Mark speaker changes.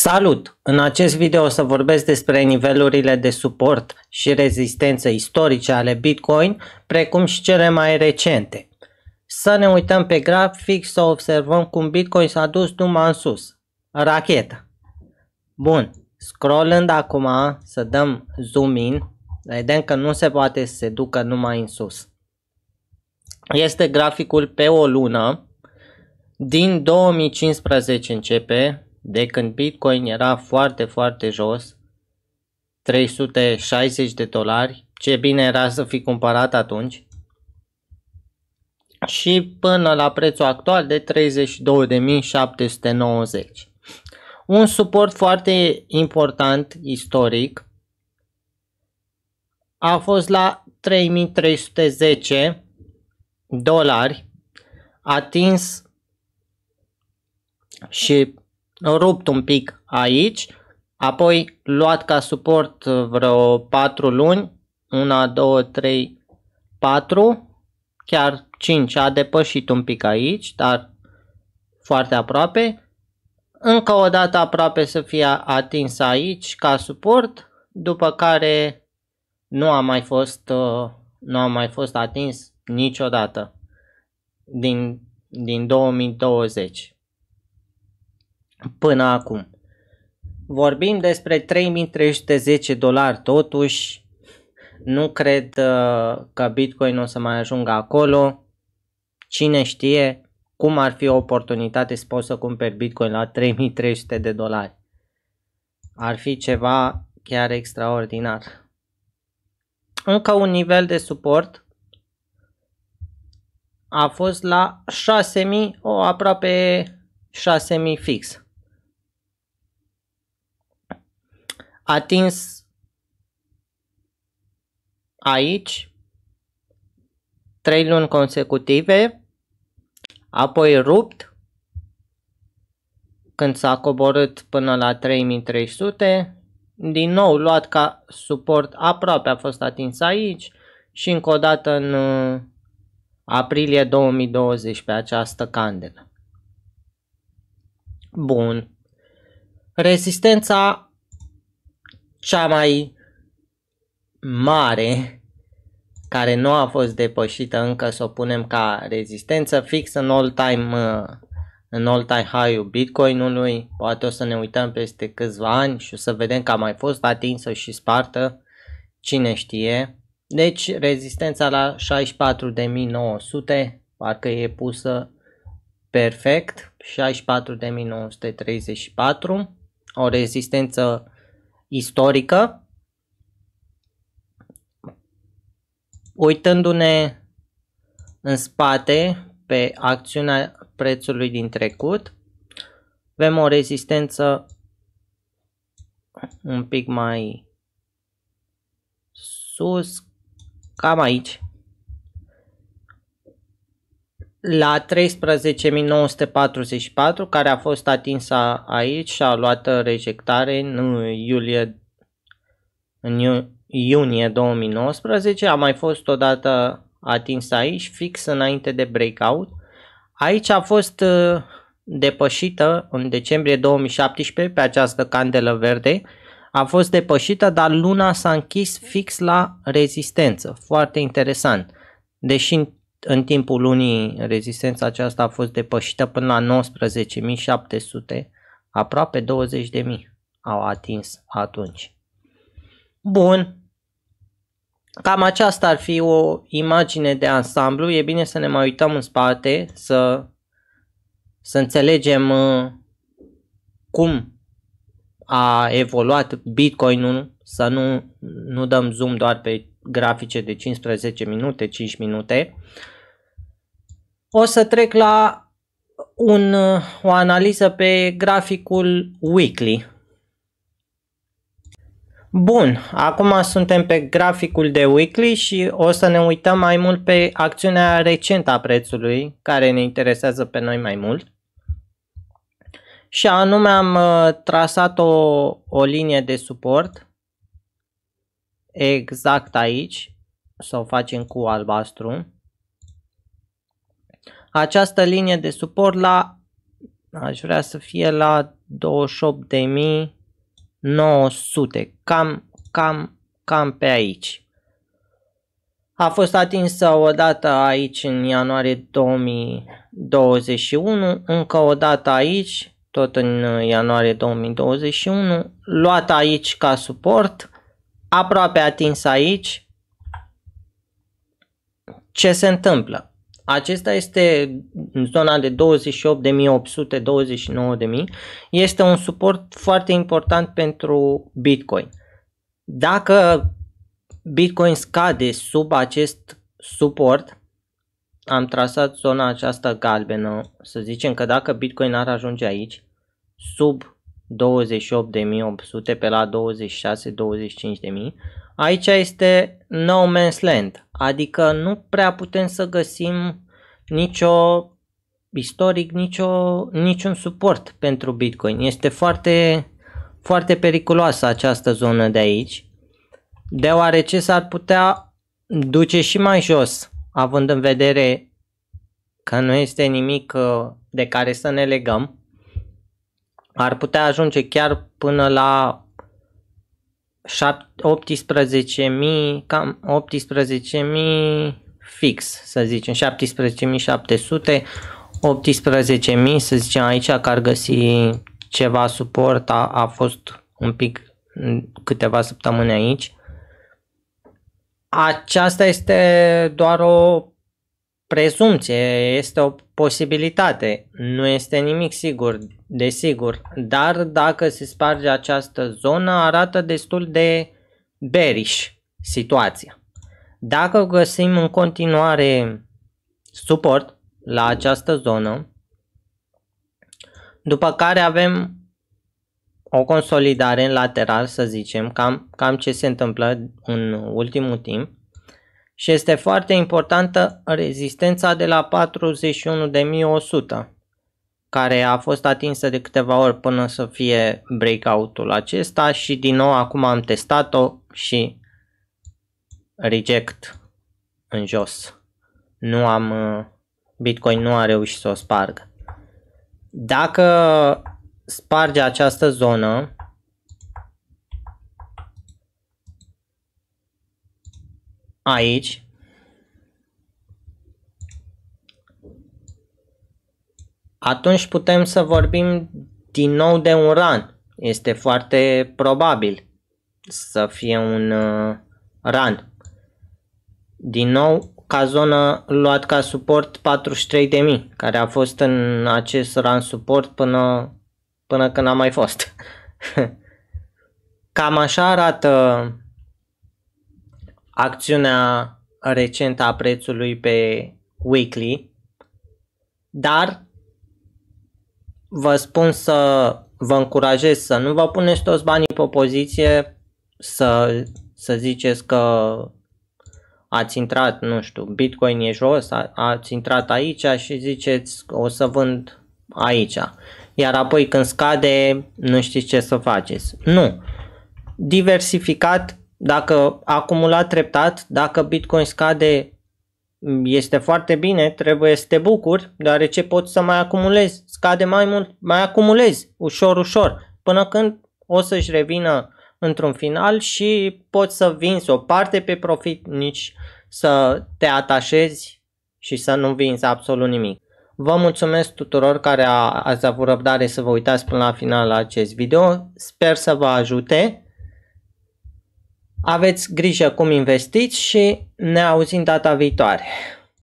Speaker 1: Salut! În acest video o să vorbesc despre nivelurile de suport și rezistență istorice ale Bitcoin, precum și cele mai recente. Să ne uităm pe grafic să observăm cum Bitcoin s-a dus numai în sus. Racheta. Bun, scrollând acum să dăm zoom in, vedem că nu se poate să se ducă numai în sus. Este graficul pe o lună, din 2015 începe, de când Bitcoin era foarte, foarte jos, 360 de dolari, ce bine era să fi cumpărat atunci, și până la prețul actual de 32.790. Un suport foarte important istoric a fost la 3310 dolari, atins și rupt un pic aici, apoi luat ca suport vreo 4 luni, 1, 2, 3, 4, chiar 5 a depășit un pic aici, dar foarte aproape. Încă o dată aproape să fie atins aici ca suport, după care nu a mai fost, nu a mai fost atins niciodată din, din 2020 până acum. Vorbim despre 3310 dolari totuși, nu cred uh, că Bitcoin o să mai ajungă acolo. Cine știe cum ar fi o oportunitate să poți să cumperi Bitcoin la 3300 de dolari. Ar fi ceva chiar extraordinar. Încă un nivel de suport a fost la 6000, o aproape 6000 fix. atins aici trei luni consecutive, apoi rupt când s-a coborât până la 3300, din nou luat ca suport aproape a fost atins aici și încă o dată în uh, aprilie 2020 pe această candelă. Bun. Rezistența cea mai mare care nu a fost depășită încă să o punem ca rezistență fix în all time uh, în all time high-ul Bitcoinului. Poate o să ne uităm peste câțiva ani și o să vedem că a mai fost atinsă și spartă. Cine știe. Deci rezistența la 64.900 parcă e pusă perfect. 64.934 o rezistență istorică, uitându-ne în spate pe acțiunea prețului din trecut, avem o rezistență un pic mai sus, cam aici, la 13.944, care a fost atinsă aici și a luat rejectare în iulie, în iunie 2019, a mai fost odată atinsă aici, fix înainte de breakout. Aici a fost uh, depășită în decembrie 2017 pe această candelă verde, a fost depășită, dar luna s-a închis fix la rezistență. Foarte interesant. Deși în timpul lunii rezistența aceasta a fost depășită până la 19.700, aproape 20.000 au atins atunci. Bun, cam aceasta ar fi o imagine de ansamblu. E bine să ne mai uităm în spate, să, să înțelegem uh, cum a evoluat Bitcoinul, să nu, nu dăm zoom doar pe grafice de 15 minute, 5 minute. O să trec la un, o analiză pe graficul weekly. Bun, acum suntem pe graficul de weekly și o să ne uităm mai mult pe acțiunea recentă a prețului, care ne interesează pe noi mai mult. Și anume am uh, trasat o, o linie de suport exact aici, să o facem cu albastru. Această linie de suport la aș vrea să fie la 28.900, cam, cam, cam pe aici. A fost atinsă o dată aici în ianuarie 2021, încă o dată aici, tot în ianuarie 2021, luată aici ca suport, aproape atins aici. Ce se întâmplă? Acesta este în zona de 28.800-29.000. Este un suport foarte important pentru Bitcoin. Dacă Bitcoin scade sub acest suport, am trasat zona aceasta galbenă, să zicem că dacă Bitcoin ar ajunge aici, sub 28.800 pe la 26-25.000. Aici este no man's land, adică nu prea putem să găsim nicio istoric, nicio, niciun suport pentru Bitcoin. Este foarte, foarte periculoasă această zonă de aici, deoarece s-ar putea duce și mai jos, având în vedere că nu este nimic uh, de care să ne legăm ar putea ajunge chiar până la 18.000, cam 18.000 fix, să zicem, 17.700, 18.000, să zicem aici că ar găsi ceva suport, a, a fost un pic câteva săptămâni aici. Aceasta este doar o prezumție, este o posibilitate, nu este nimic sigur, desigur, dar dacă se sparge această zonă arată destul de bearish situația. Dacă găsim în continuare suport la această zonă, după care avem o consolidare în lateral, să zicem, cam, cam ce se întâmplă în ultimul timp, și este foarte importantă rezistența de la 41.100, care a fost atinsă de câteva ori până să fie breakout-ul acesta și din nou acum am testat-o și reject în jos. Nu am, uh, Bitcoin nu a reușit să o spargă. Dacă sparge această zonă, aici atunci putem să vorbim din nou de un run. Este foarte probabil să fie un uh, run. Din nou, ca zonă luat ca suport 43.000, care a fost în acest run suport până, până când a mai fost. Cam așa arată acțiunea recentă a prețului pe weekly, dar vă spun să vă încurajez să nu vă puneți toți banii pe poziție, să, să ziceți că ați intrat, nu știu, Bitcoin e jos, a, ați intrat aici și ziceți o să vând aici. Iar apoi când scade, nu știți ce să faceți. Nu. Diversificat dacă acumulat treptat, dacă Bitcoin scade, mm, este foarte bine, trebuie să te bucuri, deoarece poți să mai acumulezi, scade mai mult, mai acumulezi, ușor, ușor, până când o să-și revină într-un final și poți să vinzi o parte pe profit, nici să te atașezi și să nu vinzi absolut nimic. Vă mulțumesc tuturor care ați avut răbdare să vă uitați până la final la acest video. Sper să vă ajute. Aveți grijă cum investiți și ne auzim data viitoare!